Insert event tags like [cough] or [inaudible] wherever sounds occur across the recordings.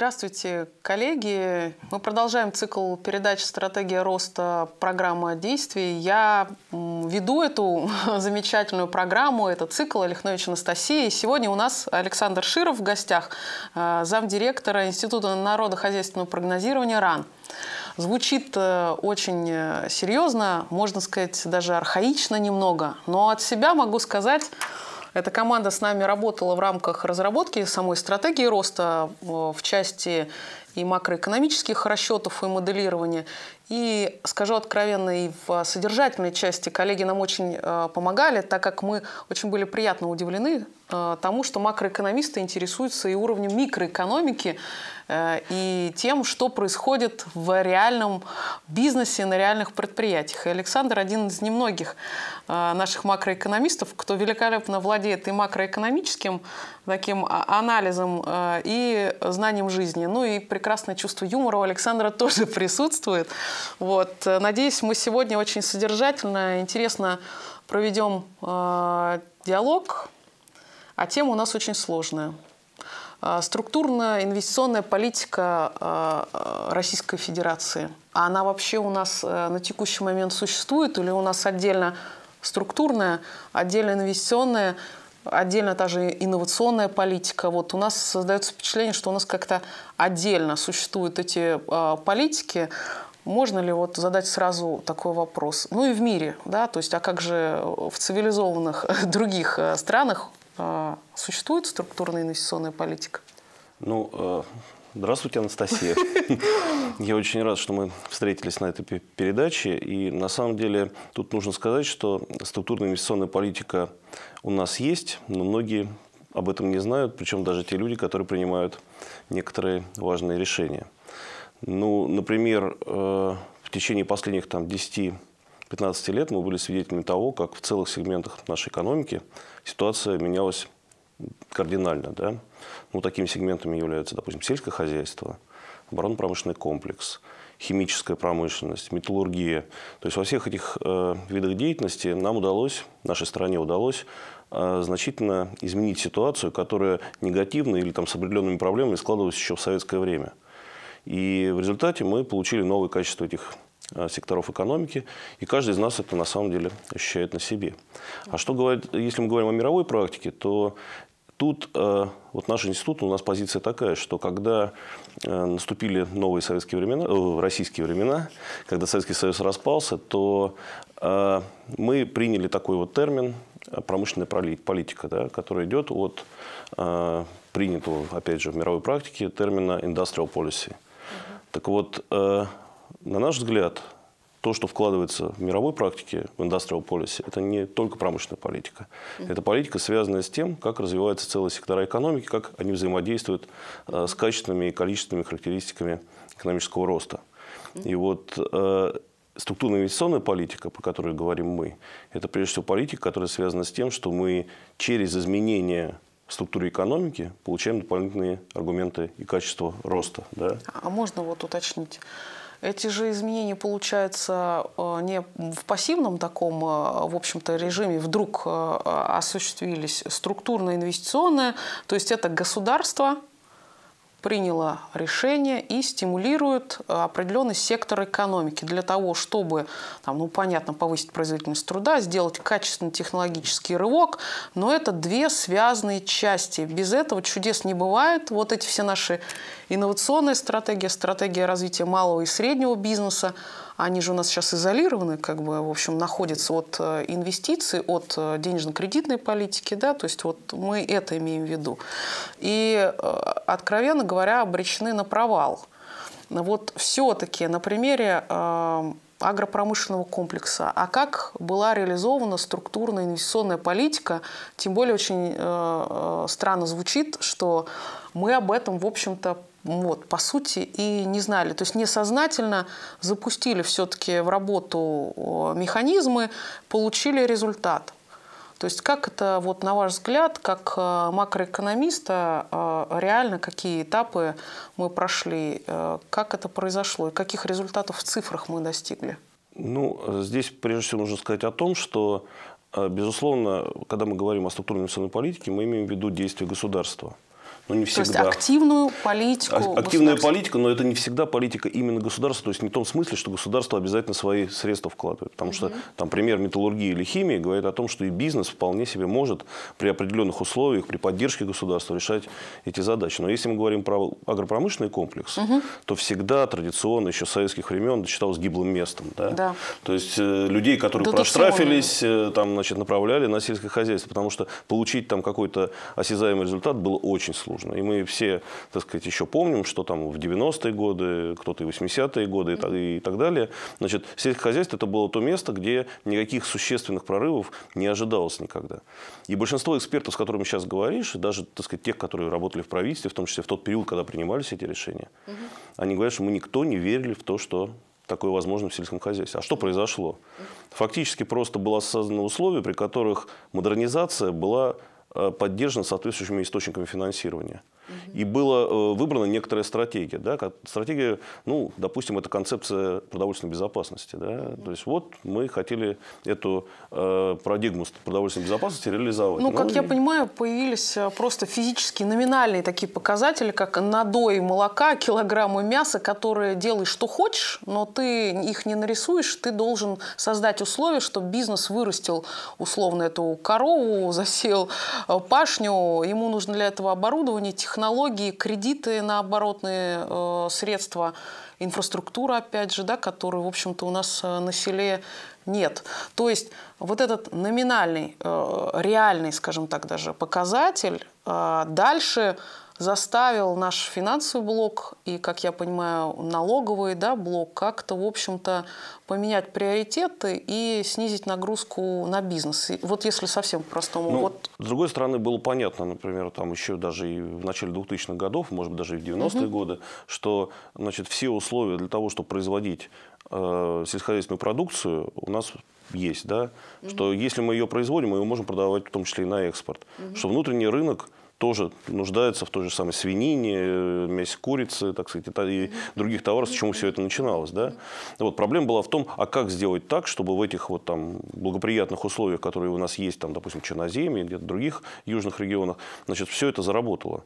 Здравствуйте, коллеги. Мы продолжаем цикл передач «Стратегия роста. Программа действий». Я веду эту [laughs] замечательную программу, этот цикл Олехнович Анастасия. И сегодня у нас Александр Широв в гостях, а, замдиректора Института народохозяйственного прогнозирования РАН. Звучит э, очень э, серьезно, можно сказать, даже архаично немного, но от себя могу сказать, эта команда с нами работала в рамках разработки самой стратегии роста э, в части и макроэкономических расчетов и моделирования. И скажу откровенно, и в содержательной части коллеги нам очень э, помогали, так как мы очень были приятно удивлены э, тому, что макроэкономисты интересуются и уровнем микроэкономики, э, и тем, что происходит в реальном бизнесе, на реальных предприятиях. И Александр один из немногих наших макроэкономистов, кто великолепно владеет и макроэкономическим таким а, анализом а, и знанием жизни. Ну и прекрасное чувство юмора у Александра [laughs] тоже присутствует. Вот. Надеюсь, мы сегодня очень содержательно, интересно проведем а, диалог, а тема у нас очень сложная. Структурная инвестиционная политика Российской Федерации. А она вообще у нас на текущий момент существует или у нас отдельно структурная, отдельно инвестиционная отдельно та же инновационная политика. Вот у нас создается впечатление, что у нас как-то отдельно существуют эти э, политики. Можно ли вот задать сразу такой вопрос? Ну и в мире, да, то есть, а как же в цивилизованных [laughs] других а, странах э, существует структурная инвестиционная политика? Ну, э, Здравствуйте, Анастасия. [laughs] Я очень рад, что мы встретились на этой передаче. И на самом деле тут нужно сказать, что структурная инвестиционная политика у нас есть, но многие об этом не знают, причем даже те люди, которые принимают некоторые важные решения. Ну, например, э, в течение последних там, 10-15 лет мы были свидетелями того, как в целых сегментах нашей экономики ситуация менялась кардинально. Да? Ну, такими сегментами являются, допустим, сельское хозяйство, оборонно-промышленный комплекс, химическая промышленность, металлургия. То есть во всех этих э, видах деятельности нам удалось, нашей стране удалось э, значительно изменить ситуацию, которая негативно или там, с определенными проблемами складывалась еще в советское время. И в результате мы получили новое качество этих э, секторов экономики, и каждый из нас это на самом деле ощущает на себе. А что говорит, если мы говорим о мировой практике, то Тут э, вот наш институт, у нас позиция такая, что когда э, наступили новые советские времена, э, российские времена, когда Советский Союз распался, то мы приняли такой вот термин промышленная политика, да, которая идет от принятого, опять же, в мировой практике термина industrial policy. Так вот, на наш взгляд, то, что вкладывается в мировой практике, в industrial policy, это не только промышленная политика. Это политика, связанная с тем, как развиваются целые сектора экономики, как они взаимодействуют э, с качественными и количественными характеристиками экономического роста. И вот э, структурная инвестиционная политика, про которую говорим мы, это прежде всего политика, которая связана с тем, что мы через изменение в структуре экономики получаем дополнительные аргументы и качество роста. Да? А можно вот уточнить? Эти же изменения, получаются э, не в пассивном таком, э, в общем-то, режиме вдруг э, осуществились структурно инвестиционные то есть это государство, приняла решение и стимулирует э, определенный сектор экономики для того, чтобы, там, ну, понятно, повысить производительность труда, сделать качественный технологический рывок, но это две связанные части. Без этого чудес не бывает. Вот эти все наши инновационные стратегии, стратегия развития малого и среднего бизнеса, они же у нас сейчас изолированы, как бы, в общем, находятся от э, инвестиций, от э, денежно-кредитной политики, да, то есть вот мы это имеем в виду. И, э, откровенно говоря, обречены на провал. Вот все-таки на примере агропромышленного комплекса, а как была реализована структурная инвестиционная политика, тем более очень э, странно звучит, что мы об этом, в общем-то, вот, по сути, и не знали. То есть несознательно запустили все-таки в работу механизмы, получили результат. То есть как это, вот, на ваш взгляд, как э, макроэкономиста, э, реально какие этапы мы прошли, э, как это произошло и каких результатов в цифрах мы достигли? Ну, здесь прежде всего нужно сказать о том, что, безусловно, когда мы говорим о структурной национальной политике, мы имеем в виду действия государства – но ну, не всегда. То есть активную политику. А, активная политика, но это не всегда политика именно государства. То есть не в том смысле, что государство обязательно свои средства вкладывает. Потому что там пример металлургии или химии говорит о том, что и бизнес вполне себе может при определенных условиях, при поддержке государства решать эти задачи. Но если мы говорим про агропромышленный комплекс, угу. то всегда традиционно еще с советских времен считалось гиблым местом. Да? Да. То есть э, людей, которые да проштрафились, э, там, значит, направляли на сельское хозяйство, потому что получить там какой-то осязаемый результат было очень сложно нужно. И мы все, так сказать, еще помним, что там в 90-е годы, кто-то и 80-е годы и, и так далее. Значит, сельское хозяйство это было то место, где никаких существенных прорывов не ожидалось никогда. И большинство экспертов, с которыми сейчас говоришь, даже, так сказать, тех, которые работали в правительстве, в том числе в тот период, когда принимались эти решения, угу. они говорят, что мы никто не верили в то, что такое возможно в сельском хозяйстве. А что произошло? Фактически просто было создано условие, при которых модернизация была Э, поддержан соответствующими источниками финансирования. И была э, выбрана некоторая стратегия. Да? Стратегия, ну, допустим, это концепция продовольственной безопасности. Да? То есть вот мы хотели эту э, парадигму продовольственной безопасности реализовать. Ну, как ну, и... я понимаю, появились э, просто физически номинальные такие показатели, как надой молока, килограммы мяса, которые делаешь что хочешь, но ты их не нарисуешь, ты должен создать условия, чтобы бизнес вырастил условно эту корову, засел э, пашню, ему нужно для этого оборудование, технологии, технологии, кредиты на оборотные э, средства, инфраструктура, опять же, да, которую, в общем-то, у нас э, на селе нет. То есть вот этот номинальный, э, реальный, скажем так, даже показатель дальше заставил наш финансовый блок и, как я понимаю, налоговый да, блок как-то, в общем-то, поменять приоритеты и снизить нагрузку на бизнес. И вот если совсем простому Ну, вот... С другой стороны, было понятно, например, там еще даже и в начале 2000-х годов, может быть, даже и в 90-е угу. годы, что значит, все условия для того, чтобы производить э, сельскохозяйственную продукцию, у нас есть, да, угу. что если мы ее производим, мы ее можем продавать в том числе и на экспорт, угу. что внутренний рынок тоже нуждаются в той же самой свинине, э, мясе курицы, так сказать, и других товаров, с чему все это начиналось. Да? Вот, проблема была в том, а как сделать так, чтобы в этих вот там благоприятных условиях, которые у нас есть, там, допустим, в Черноземье, где-то в других южных регионах, значит, все это заработало.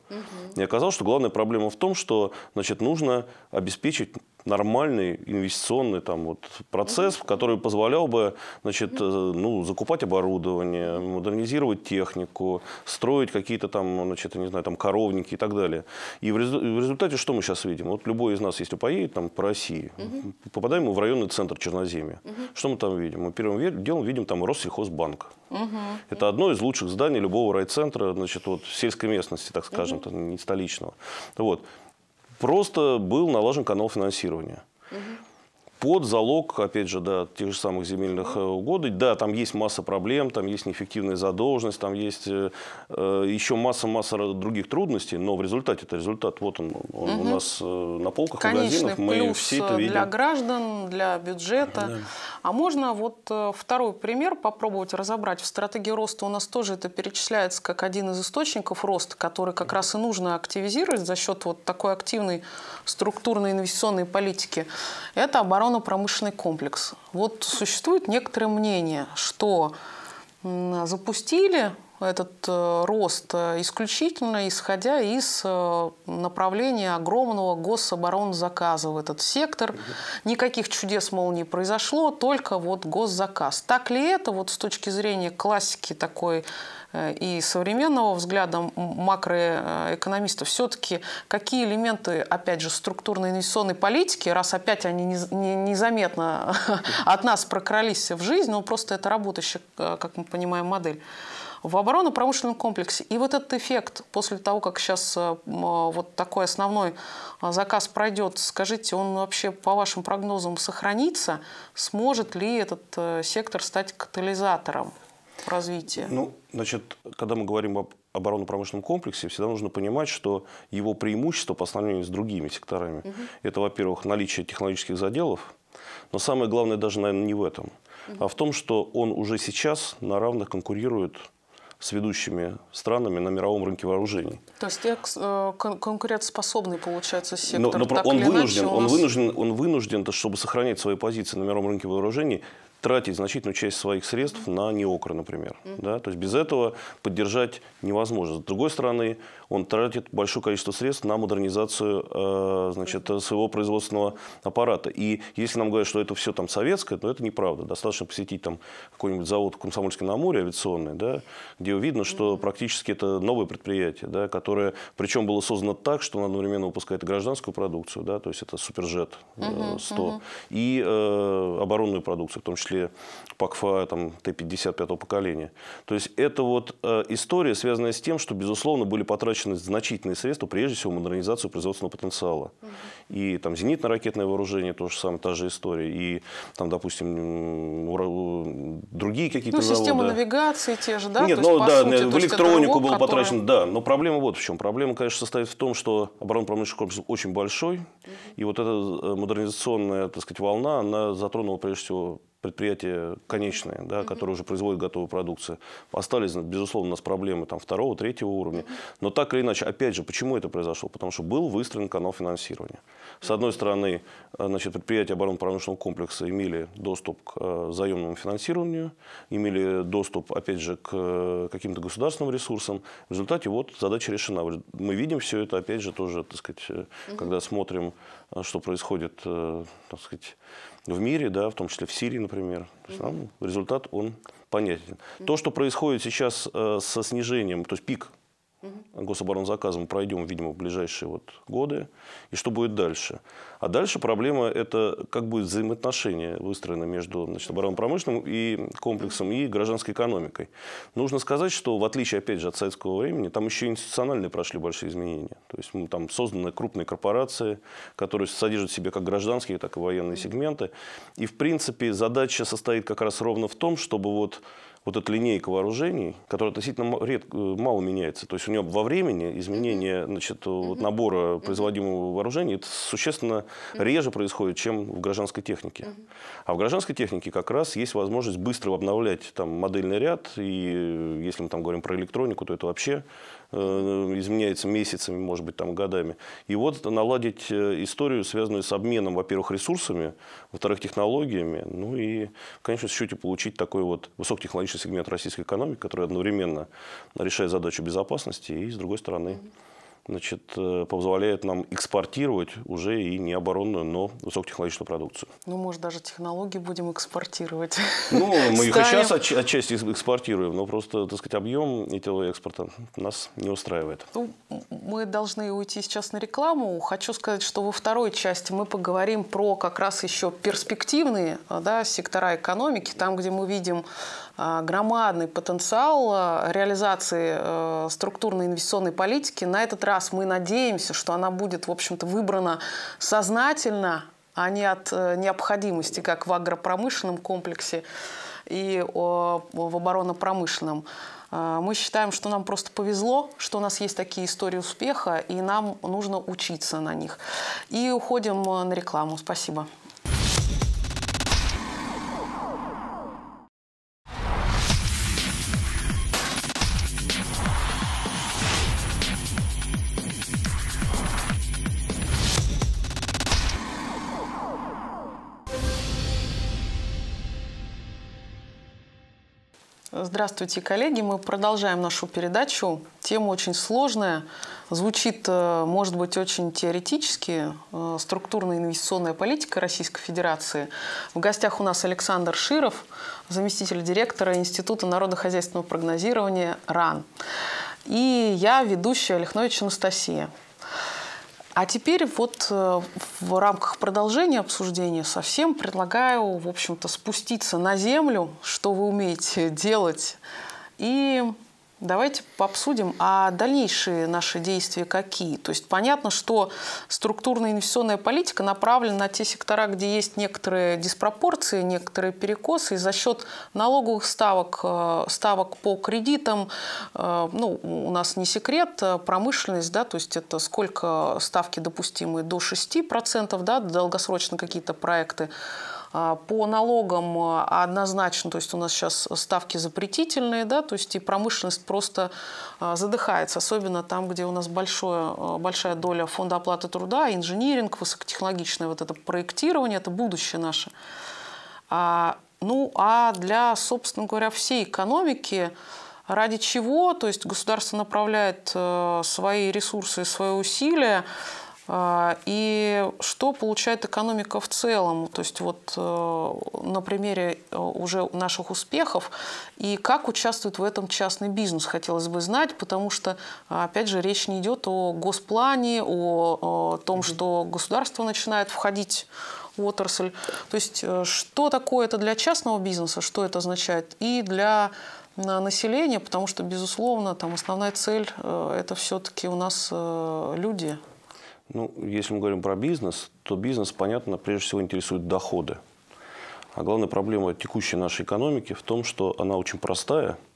И оказалось, что главная проблема в том, что значит, нужно обеспечить нормальный инвестиционный там, вот, процесс, который позволял бы значит, э, ну, закупать оборудование, модернизировать технику, строить какие-то там значит, значит, не знаю, там коровники и так далее. И в, результате что мы сейчас видим? Вот любой из нас, если поедет там по России, угу. попадаем мы в районный центр Черноземья. Угу. Что мы там видим? Мы первым делом видим там Россельхозбанк. Угу. Это одно из лучших зданий любого райцентра, значит, вот сельской местности, так скажем, угу. там, не столичного. Вот. Просто был налажен канал финансирования. Угу под залог, опять же, да, тех же самых земельных э, угодий Да, там есть масса проблем, там есть неэффективная задолженность, там есть э, э еще масса-масса других трудностей, но в результате это результат, вот он, он угу. у нас э, на полках Конечно, магазинах, мы плюс все это видим. для граждан, для бюджета. Да. А можно вот второй пример попробовать разобрать? В стратегии роста у нас тоже это перечисляется как один из источников роста, который как раз и нужно активизировать за счет вот такой активной структурной инвестиционной политики. Это оборот оборонно-промышленный комплекс. Вот существует некоторое мнение, что запустили этот э, рост э, исключительно исходя из э, направления огромного гособоронзаказа в этот сектор. Никаких чудес, мол, не произошло, только вот госзаказ. Так ли это вот с точки зрения классики такой и современного взгляда макроэкономистов, все-таки какие элементы, опять же, структурной инвестиционной политики, раз опять они незаметно [laughs] от нас прокрались в жизнь, но ну, просто это работающая, как мы понимаем, модель в оборонно-промышленном комплексе. И вот этот эффект после того, как сейчас э, э, вот такой основной э, заказ пройдет, скажите, он вообще по вашим прогнозам сохранится? Сможет ли этот сектор стать катализатором развития? Ну, значит, когда мы говорим об оборонно-промышленном комплексе, всегда нужно понимать, что его преимущество по сравнению с другими секторами, угу. это, во-первых, наличие технологических заделов, но самое главное даже, наверное, не в этом, угу. а в том, что он уже сейчас на равных конкурирует с ведущими странами на мировом рынке вооружений. То есть э, кон конкурентоспособный получается сектор. Но, но он, вынужден, иначе, он, нас... вынужден, он вынужден, чтобы сохранять свои позиции на мировом рынке вооружений, тратить значительную часть своих средств на неокры, например. Да? То есть без этого поддержать невозможно. С другой стороны, он тратит большое количество средств на модернизацию э, значит, своего производственного аппарата. И если нам говорят, что это все там советское, то это неправда. Достаточно посетить там какой-нибудь завод в Комсомольский на море авиационный, да, где видно, что практически это новое предприятие, да, которое причем было создано так, что он одновременно выпускает гражданскую продукцию, да, то есть это суперджет 100, uh -huh, uh -huh. и э, оборонную продукцию, в том числе числе ПАКФА там, Т-55 поколения. То есть это вот э, история, связанная с тем, что, безусловно, были потрачены значительные средства, прежде всего, модернизацию производственного потенциала. И там зенитно-ракетное вооружение, то же самое, та же история. И там, допустим, другие какие-то ну, заводы. система навигации те же, да? Нет, то ну да, сути, в электронику было который... потрачено, да. Но проблема вот в чем. Проблема, конечно, состоит в том, что оборонно-промышленный комплекс очень большой. И вот эта э, модернизационная, так сказать, волна, она затронула, прежде всего, предприятия конечные, да, mm которые уже производят готовую продукцию. Остались, безусловно, у нас проблемы там, второго, третьего уровня. Но так или иначе, опять же, почему это произошло? Потому что был выстроен канал финансирования. С одной стороны, э, значит, предприятия оборонно-промышленного комплекса имели доступ к э, заемному финансированию, имели доступ, опять же, к э, каким-то государственным ресурсам. В результате вот задача решена. Мы видим все это, опять же, тоже, так сказать, э, когда смотрим Э, что происходит, э, так сказать, в мире, да, в том числе в Сирии, например. То есть нам результат, он понятен. То, что происходит сейчас э, со снижением, то есть пик гособоронзаказом пройдем, видимо, в ближайшие вот годы, и что будет дальше. А дальше проблема – это как будет взаимоотношение выстроено между значит, оборонно-промышленным и комплексом, и гражданской экономикой. Нужно сказать, что в отличие, опять же, от советского времени, там еще институциональные прошли большие изменения. То есть ну, там созданы крупные корпорации, которые содержат в себе как гражданские, так и военные сегменты. И, в принципе, задача состоит как раз ровно в том, чтобы вот вот эта линейка вооружений, которая относительно редко, э, мало меняется. То есть у нее во времени изменение значит, э, вот набора производимого вооружения это существенно реже происходит, чем в гражданской технике. А в гражданской технике как раз есть возможность быстро обновлять там, модельный ряд. И э, если мы там говорим про электронику, то это вообще Э, изменяется месяцами, может быть, там, годами. И вот наладить э, историю, связанную с обменом, во-первых, ресурсами, во-вторых, технологиями, ну и, в конечном счете, получить такой вот высокотехнологичный сегмент российской экономики, который одновременно решает задачу безопасности и, с другой стороны, значит, э, позволяет нам экспортировать уже и не оборонную, но высокотехнологичную продукцию. Ну, может, даже технологии будем экспортировать. Ну, мы их и сейчас отч отчасти экспортируем, но просто, так сказать, объем этого экспорта нас не устраивает. Ну, мы должны уйти сейчас на рекламу. Хочу сказать, что во второй части мы поговорим про как раз еще перспективные э, да, сектора экономики, там, где мы видим а, громадный потенциал а, реализации э, структурной инвестиционной политики. На этот раз мы надеемся, что она будет, в общем-то, выбрана сознательно, а не от э, необходимости, как в агропромышленном комплексе и в оборонопромышленном. А, мы считаем, что нам просто повезло, что у нас есть такие истории успеха, и нам нужно учиться на них. И уходим э, на рекламу. Спасибо. Здравствуйте, коллеги. Мы продолжаем нашу передачу. Тема очень сложная. Звучит, э, может быть, очень теоретически. Э, структурная инвестиционная политика Российской Федерации. В гостях у нас Александр Широв, заместитель директора Института народохозяйственного прогнозирования РАН. И я, ведущая Олехнович Анастасия. А теперь вот э, в рамках продолжения обсуждения совсем предлагаю, в общем-то, спуститься на землю, что вы умеете делать, и Давайте обсудим, а дальнейшие наши действия какие? То есть понятно, что структурная инвестиционная политика направлена на те сектора, где есть некоторые диспропорции, некоторые перекосы, и за счет налоговых ставок, э, ставок по кредитам, э, ну, у нас не секрет, э, промышленность, да, то есть это сколько ставки допустимы до 6%, да, долгосрочно какие-то проекты, а, по налогам э, однозначно, то есть у нас сейчас ставки запретительные, да, то есть и промышленность просто э, задыхается, особенно там, где у нас большое, э, большая доля фонда оплаты труда, инжиниринг, высокотехнологичное вот это проектирование, это будущее наше. А, ну, а для, собственно говоря, всей экономики, ради чего, то есть государство направляет свои ресурсы, свои усилия а, и что получает экономика в целом, то есть вот э, на примере э, уже наших успехов, и как участвует в этом частный бизнес, хотелось бы знать, потому что, а, опять же, речь не идет о госплане, о том, что государство начинает входить в отрасль. То есть э, что такое это для частного бизнеса, что это означает, и для на население, потому что, безусловно, там основная цель – это все-таки у нас люди, ну, если мы говорим про бизнес, то бизнес, понятно, прежде всего интересует доходы. А главная проблема текущей нашей экономики в том, что она очень простая –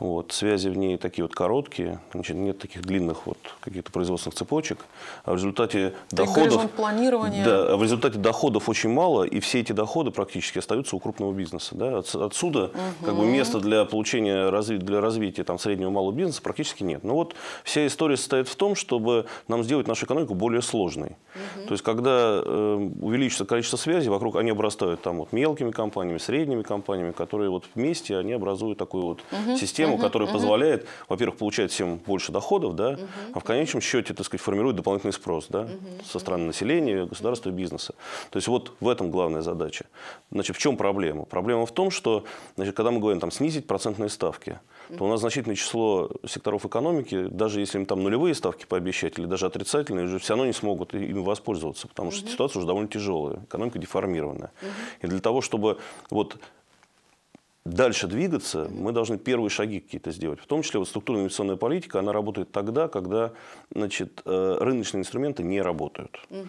вот, связи в ней такие вот короткие, значит, нет таких длинных вот каких-то производственных цепочек. А в результате так доходов... планирования. Да, в результате доходов очень мало, и все эти доходы практически остаются у крупного бизнеса. Да? От, отсюда угу. как бы места для получения, для развития там, среднего и малого бизнеса практически нет. Но вот вся история состоит в том, чтобы нам сделать нашу экономику более сложной. Угу. То есть, когда э, увеличится количество связей, вокруг они обрастают там вот мелкими компаниями, средними компаниями, которые вот вместе они образуют такую вот угу. систему систему, uh-huh, которая uh-huh. позволяет, во-первых, получать всем больше доходов, да, uh-huh, а в конечном счете, так сказать, формирует дополнительный спрос да, uh-huh, со стороны населения, государства и бизнеса. То есть вот в этом главная задача. Значит, в чем проблема? Проблема в том, что значит, когда мы говорим там, снизить процентные ставки, то у нас значительное число секторов экономики, даже если им там нулевые ставки пообещать или даже отрицательные, уже все равно не смогут им воспользоваться, потому что угу. ситуация уже довольно тяжелая, экономика деформированная. Угу. И для того, чтобы вот дальше двигаться, мы должны первые шаги какие-то сделать. В том числе вот структурная инвестиционная политика, она работает тогда, когда значит, э, рыночные инструменты не работают. Угу.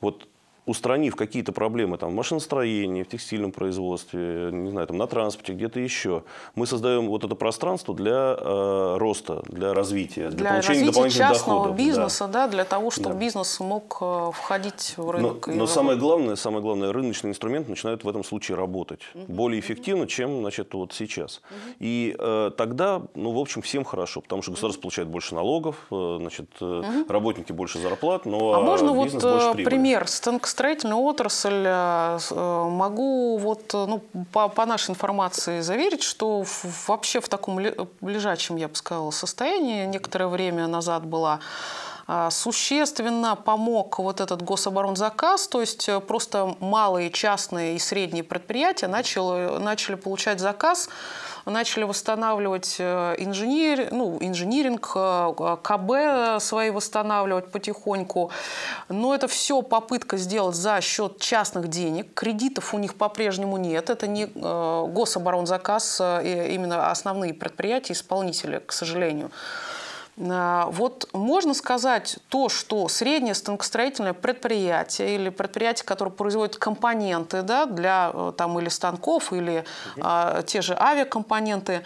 Вот устранив какие-то проблемы там, в машиностроении, в текстильном производстве, не знаю, там, на транспорте, где-то еще, мы создаем вот это пространство для э, роста, для развития, для, для получения дополнительных частного доходов. бизнеса, да. да, для того, чтобы да. бизнес мог э, входить в рынок. Но, но самое главное, самое главное, рыночный инструмент начинает в этом случае работать угу. более эффективно, чем значит, вот сейчас. Угу. И э, тогда, ну, в общем, всем хорошо, потому что государство получает больше налогов, э, значит, угу. работники больше зарплат, но а можно бизнес вот больше прибыли. пример? Станк строительную отрасль э, э, могу вот, э, ну, по, по нашей информации заверить, что вообще в таком лежачем, я бы сказала, состоянии некоторое время назад была а, существенно помог вот этот гособоронзаказ, то есть э, просто малые частные и средние предприятия начали, начали получать заказ, начали восстанавливать э, инженер, ну, инжиниринг, э, КБ свои восстанавливать потихоньку. Но это все попытка сделать за счет частных денег. Кредитов у них по-прежнему нет. Это не гособоронзаказ, именно основные предприятия, исполнители, к сожалению. А, вот можно сказать то, что среднее станкостроительное предприятие или предприятие, которое производит компоненты да, для э, там, или станков, или а, те же авиакомпоненты,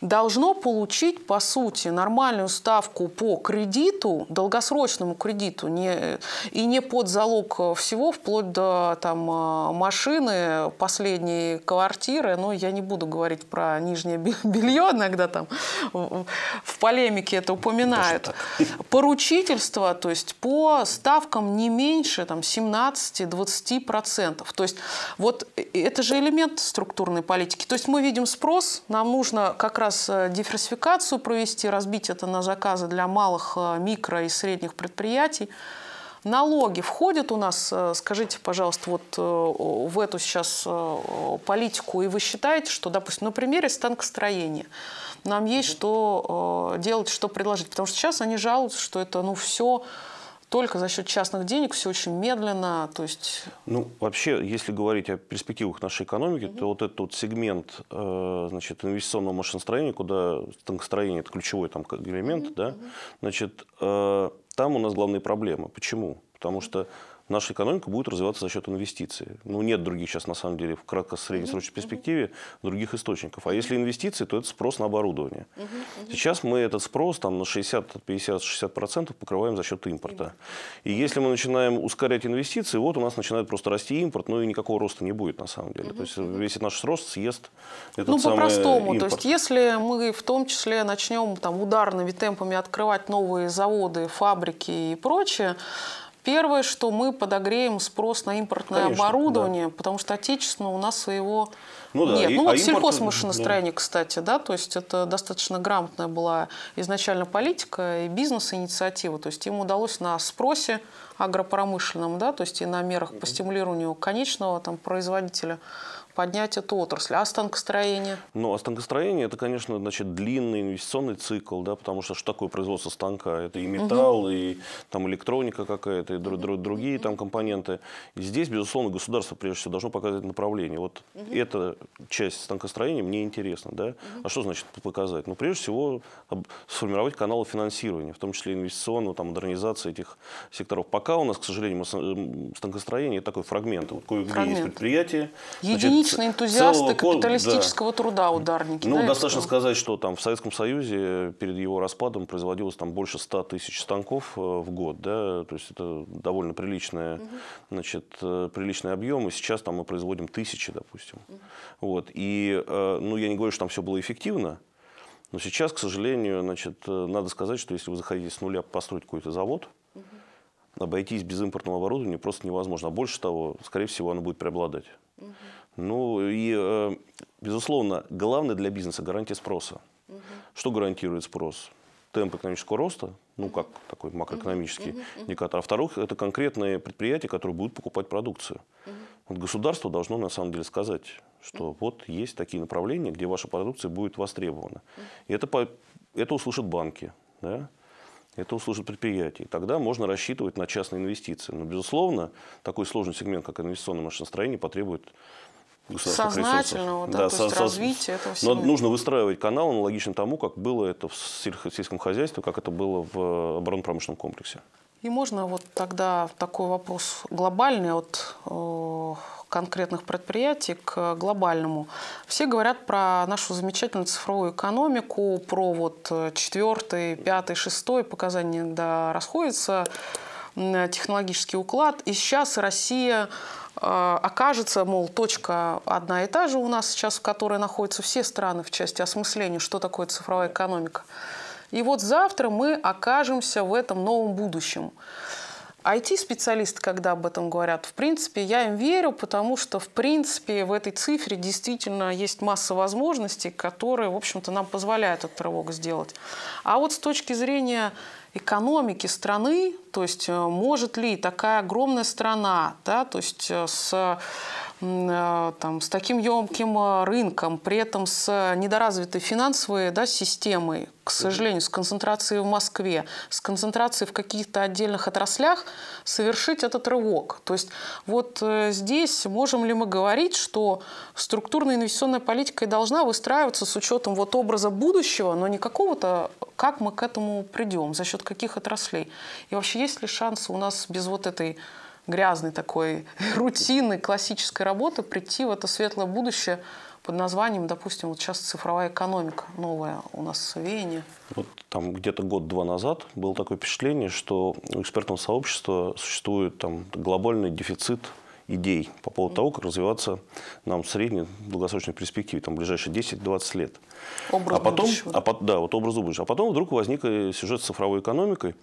должно получить, по сути, нормальную ставку по кредиту, долгосрочному кредиту, не, и не под залог всего, вплоть до там, а, машины, последней квартиры. Но я не буду говорить про нижнее [laughs] белье, иногда там в полемике это упоминают. [laughs] Поручительство, то есть по ставкам не меньше там 17-20%. То есть вот э, это же элемент структурной политики. То есть мы видим спрос, нам нужно как раз раз э, диверсификацию провести, разбить это на заказы для малых, э, микро и средних предприятий. Налоги входят у нас, э, скажите, пожалуйста, вот в эту сейчас политику, и вы считаете, что, допустим, на примере станкостроения нам есть что делать, что предложить? Потому что сейчас они жалуются, что это, ну, все только за счет частных денег все очень медленно, то есть... Ну, вообще, если говорить о перспективах нашей экономики, угу. то вот этот вот сегмент э, значит, инвестиционного машиностроения, куда станкостроение – это ключевой там элемент, угу. да, значит, э, там у нас главные проблемы. Почему? Потому что наша экономика будет развиваться за счет инвестиций. Ну, нет других сейчас, на самом деле, в кратко-среднесрочной перспективе других источников. А если инвестиции, то это спрос на оборудование. Сейчас мы этот спрос там, на 60, 50, 60% покрываем за счет импорта. И если мы начинаем ускорять инвестиции, вот у нас начинает просто расти импорт, ну и никакого роста не будет, на самом деле. То есть весь наш рост съест этот ну, самый импорт. Ну, по-простому. То есть если мы в том числе начнем там, ударными темпами открывать новые заводы, фабрики и прочее, Первое, что мы подогреем спрос на импортное Конечно, оборудование, да. потому что отечественного у нас своего ну, да, нет. И, ну а вот а сельхозмашиностроение, да. кстати, да, то есть это достаточно грамотная была изначально политика и бизнес-инициатива. То есть им удалось на спросе агропромышленном, да, то есть и на мерах по стимулированию конечного там, производителя поднять эту отрасль. А станкостроение? Ну, а станкостроение – это, конечно, значит, длинный инвестиционный цикл, да, потому что что такое производство станка? Это и металл, угу. и там электроника какая-то, и дру- дру- другие там компоненты. И здесь, безусловно, государство, прежде всего, должно показать направление. Вот угу. эта часть станкостроения мне интересна, да. Угу. А что значит показать? Ну, прежде всего, сформировать каналы финансирования, в том числе инвестиционного, там, модернизации этих секторов. Пока у нас, к сожалению, станкостроение – такой фрагмент. Вот кое-где есть предприятие. Единицы Типичные энтузиасты целого, капиталистического да. труда ударники. Ну, да, достаточно сказать, что там в Советском Союзе э, перед его распадом производилось там больше 100 тысяч станков э, в год. Да? То есть это довольно приличное, угу. значит, э, приличный объем. И сейчас там мы производим тысячи, допустим. Угу. Вот. И ну, я не говорю, что там все было эффективно. Но сейчас, к сожалению, значит, надо сказать, что если вы захотите с нуля построить какой-то завод, обойтись без импортного оборудования просто невозможно. А больше того, скорее всего, оно будет преобладать. Угу. Ну и, э, безусловно, главное для бизнеса гарантия спроса. Угу. Что гарантирует спрос? темп экономического роста, ну как такой макроэкономический uh индикатор, а вторых это конкретные предприятия, которые будут покупать продукцию. uh Вот государство должно на самом деле сказать, что uh вот есть такие направления, где ваша продукция будет востребована. uh И это, по, это услышат банки, да? это услышат предприятия. тогда можно рассчитывать на частные инвестиции. Но, безусловно, такой сложный сегмент, как инвестиционное машиностроение, потребует сознательно вот да, то со- есть развития этого всего. Но нужно выстраивать канал аналогично тому, как было это в сельском хозяйстве, как это было в э, оборонно-промышленном комплексе. И можно вот тогда такой вопрос глобальный от э, конкретных предприятий к глобальному. Все говорят про нашу замечательную цифровую экономику, про вот э, четвертый, пятый, шестой показания да, расходятся, технологический уклад. И сейчас Россия Э, окажется, мол, точка одна и та же у нас сейчас, в которой находятся все страны в части осмысления, что такое цифровая экономика. И вот завтра мы окажемся в этом новом будущем. IT-специалисты, когда об этом говорят, в принципе, я им верю, потому что, в принципе, в этой цифре действительно есть масса возможностей, которые, в общем-то, нам позволяют этот рывок сделать. А вот с точки зрения экономики страны, то есть э, может ли такая огромная страна, да, то есть э, с Э, там, с таким емким э, рынком, при этом с э, недоразвитой финансовой да, системой, к сожалению, с концентрацией в Москве, с концентрацией в каких-то отдельных отраслях, совершить этот рывок. То есть вот здесь можем ли мы говорить, что структурная инвестиционная политика и должна выстраиваться с учетом вот образа будущего, но не какого-то, как мы к этому придем, за счет каких отраслей. И вообще есть ли шанс у нас без вот этой грязной такой [laughs] рутины классической работы прийти в это светлое будущее под названием, допустим, вот сейчас цифровая экономика новая у нас в Вене. Вот там где-то год-два назад было такое впечатление, что у экспертного сообщества существует там глобальный дефицит идей по поводу того, как развиваться нам в средней долгосрочной перспективе, там, ближайшие 10-20 лет. Образ а потом, А, да, вот образ будущего. А потом вдруг возник э, сюжет с цифровой экономикой,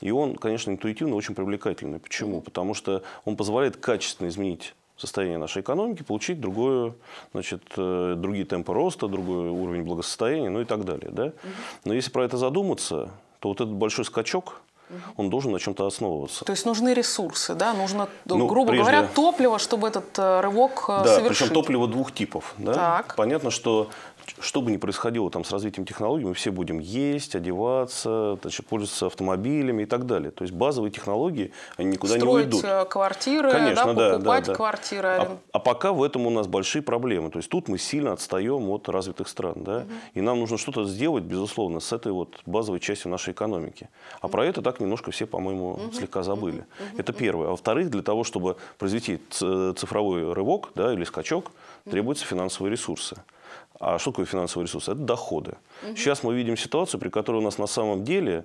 и он, конечно, интуитивно очень привлекательный. Почему? Потому что он позволяет качественно изменить состояние нашей экономики, получить другое, значит, э, другие темпы роста, другой уровень благосостояния, ну и так далее. Да? Но если про это задуматься, то вот этот большой скачок – он должен на чем-то основываться. То есть нужны ресурсы, да, нужно, ну, грубо прежде... говоря, топливо, чтобы этот э, рывок э, да, совершить. Да, причем топливо двух типов. Да? Так. Понятно, что что бы ни происходило там с развитием технологий, мы все будем есть, одеваться, значит, пользоваться автомобилями и так далее. То есть базовые технологии, они никуда Строить не уйдут. Строить э, квартиры, Конечно, да, покупать да, да. квартиры. А, а пока в этом у нас большие проблемы. То есть тут мы сильно отстаем от развитых стран. Да? Угу. И нам нужно что-то сделать, безусловно, с этой вот базовой частью нашей экономики. А угу. про это так немножко все, по-моему, угу. слегка забыли. Угу. Это первое. А во-вторых, для того, чтобы произвести э, цифровой рывок да, или скачок, требуются финансовые ресурсы. А что такое финансовый ресурс? Это доходы. Угу. Сейчас мы видим ситуацию, при которой у нас на самом деле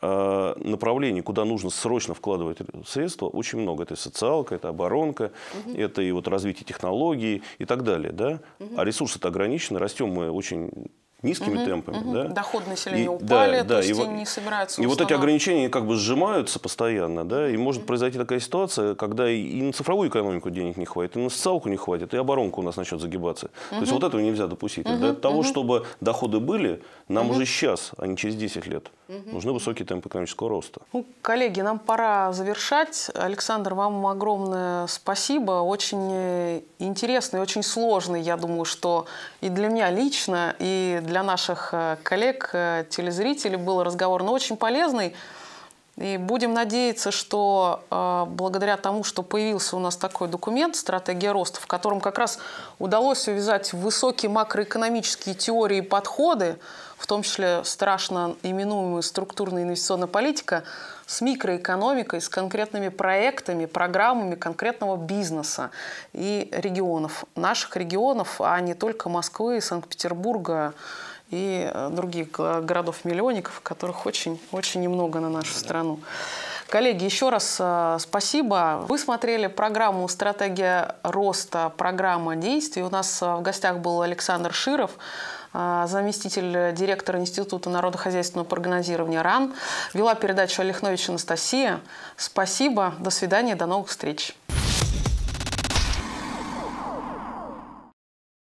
э, направлений, куда нужно срочно вкладывать средства, очень много. Это и социалка, это оборонка, угу. это и вот развитие технологий и так далее. Да? Угу. А ресурсы-то ограничены, растем мы очень низкими угу, темпами. Угу. Да? Доходы населения упали, да, то да, есть и вот, не собираются И вот эти ограничения как бы сжимаются постоянно, да, и может произойти такая ситуация, когда и, и на цифровую экономику денег не хватит, и на социалку не хватит, и оборонка у нас начнет загибаться. Угу. То есть вот этого нельзя допустить. Угу, Для того, угу. чтобы доходы были, нам угу. уже сейчас, а не через 10 лет, угу. нужны высокие темпы экономического роста. Ну, коллеги, нам пора завершать. Александр, вам огромное спасибо. Очень интересный, очень сложный, я думаю, что и для меня лично, и для для наших э, коллег, э, телезрителей был разговор, но очень полезный. И будем надеяться, что э, благодаря тому, что появился у нас такой документ «Стратегия роста», в котором как раз удалось увязать высокие макроэкономические теории и подходы, в том числе страшно именуемую структурная инвестиционная политика, с микроэкономикой, с конкретными проектами, программами конкретного бизнеса и регионов, наших регионов, а не только Москвы, Санкт-Петербурга и э, других городов-миллионников, которых очень-очень немного на нашу страну. Коллеги, еще раз э, спасибо. Вы смотрели программу «Стратегия роста. Программа действий». У нас э, в гостях был Александр Широв, а, заместитель э, директора Института народохозяйственного прогнозирования РАН. Вела передачу Олехнович Анастасия. Спасибо, до свидания, до новых встреч.